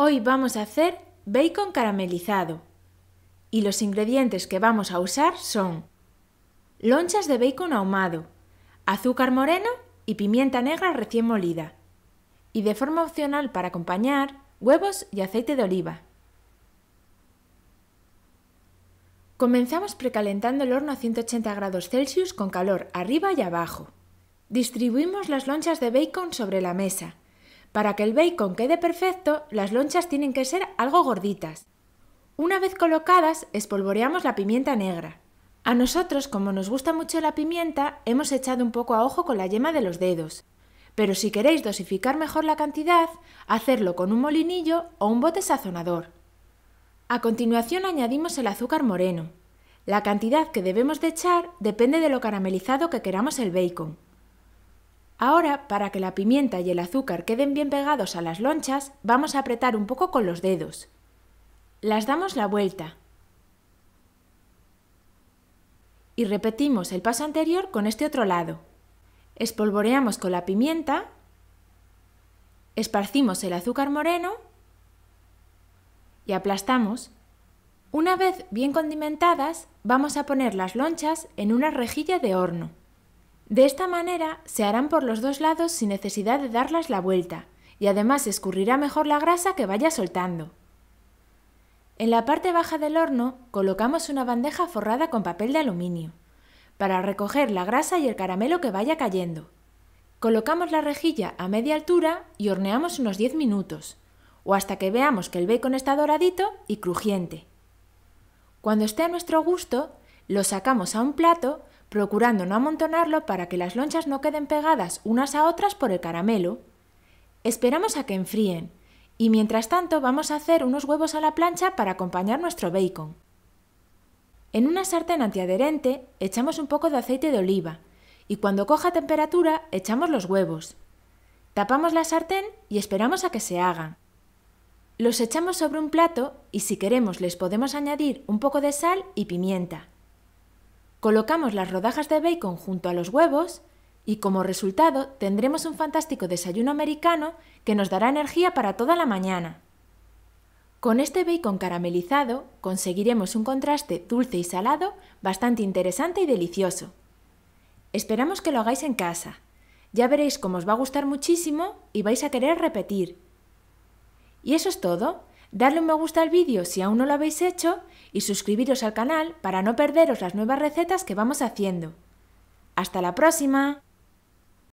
Hoy vamos a hacer bacon caramelizado y los ingredientes que vamos a usar son lonchas de bacon ahumado, azúcar moreno y pimienta negra recién molida y de forma opcional para acompañar huevos y aceite de oliva. Comenzamos precalentando el horno a 180 grados Celsius con calor arriba y abajo. Distribuimos las lonchas de bacon sobre la mesa para que el bacon quede perfecto, las lonchas tienen que ser algo gorditas. Una vez colocadas, espolvoreamos la pimienta negra. A nosotros, como nos gusta mucho la pimienta, hemos echado un poco a ojo con la yema de los dedos. Pero si queréis dosificar mejor la cantidad, hacerlo con un molinillo o un bote sazonador. A continuación añadimos el azúcar moreno. La cantidad que debemos de echar depende de lo caramelizado que queramos el bacon. Ahora, para que la pimienta y el azúcar queden bien pegados a las lonchas, vamos a apretar un poco con los dedos. Las damos la vuelta. Y repetimos el paso anterior con este otro lado. Espolvoreamos con la pimienta, esparcimos el azúcar moreno y aplastamos. Una vez bien condimentadas, vamos a poner las lonchas en una rejilla de horno. De esta manera se harán por los dos lados sin necesidad de darlas la vuelta y además escurrirá mejor la grasa que vaya soltando. En la parte baja del horno colocamos una bandeja forrada con papel de aluminio para recoger la grasa y el caramelo que vaya cayendo. Colocamos la rejilla a media altura y horneamos unos 10 minutos o hasta que veamos que el bacon está doradito y crujiente. Cuando esté a nuestro gusto, lo sacamos a un plato procurando no amontonarlo para que las lonchas no queden pegadas unas a otras por el caramelo. Esperamos a que enfríen y mientras tanto vamos a hacer unos huevos a la plancha para acompañar nuestro bacon. En una sartén antiadherente echamos un poco de aceite de oliva y cuando coja temperatura echamos los huevos. Tapamos la sartén y esperamos a que se hagan. Los echamos sobre un plato y si queremos les podemos añadir un poco de sal y pimienta. Colocamos las rodajas de bacon junto a los huevos y como resultado tendremos un fantástico desayuno americano que nos dará energía para toda la mañana. Con este bacon caramelizado conseguiremos un contraste dulce y salado bastante interesante y delicioso. Esperamos que lo hagáis en casa. Ya veréis cómo os va a gustar muchísimo y vais a querer repetir. Y eso es todo darle un me gusta al vídeo si aún no lo habéis hecho y suscribiros al canal para no perderos las nuevas recetas que vamos haciendo. ¡Hasta la próxima!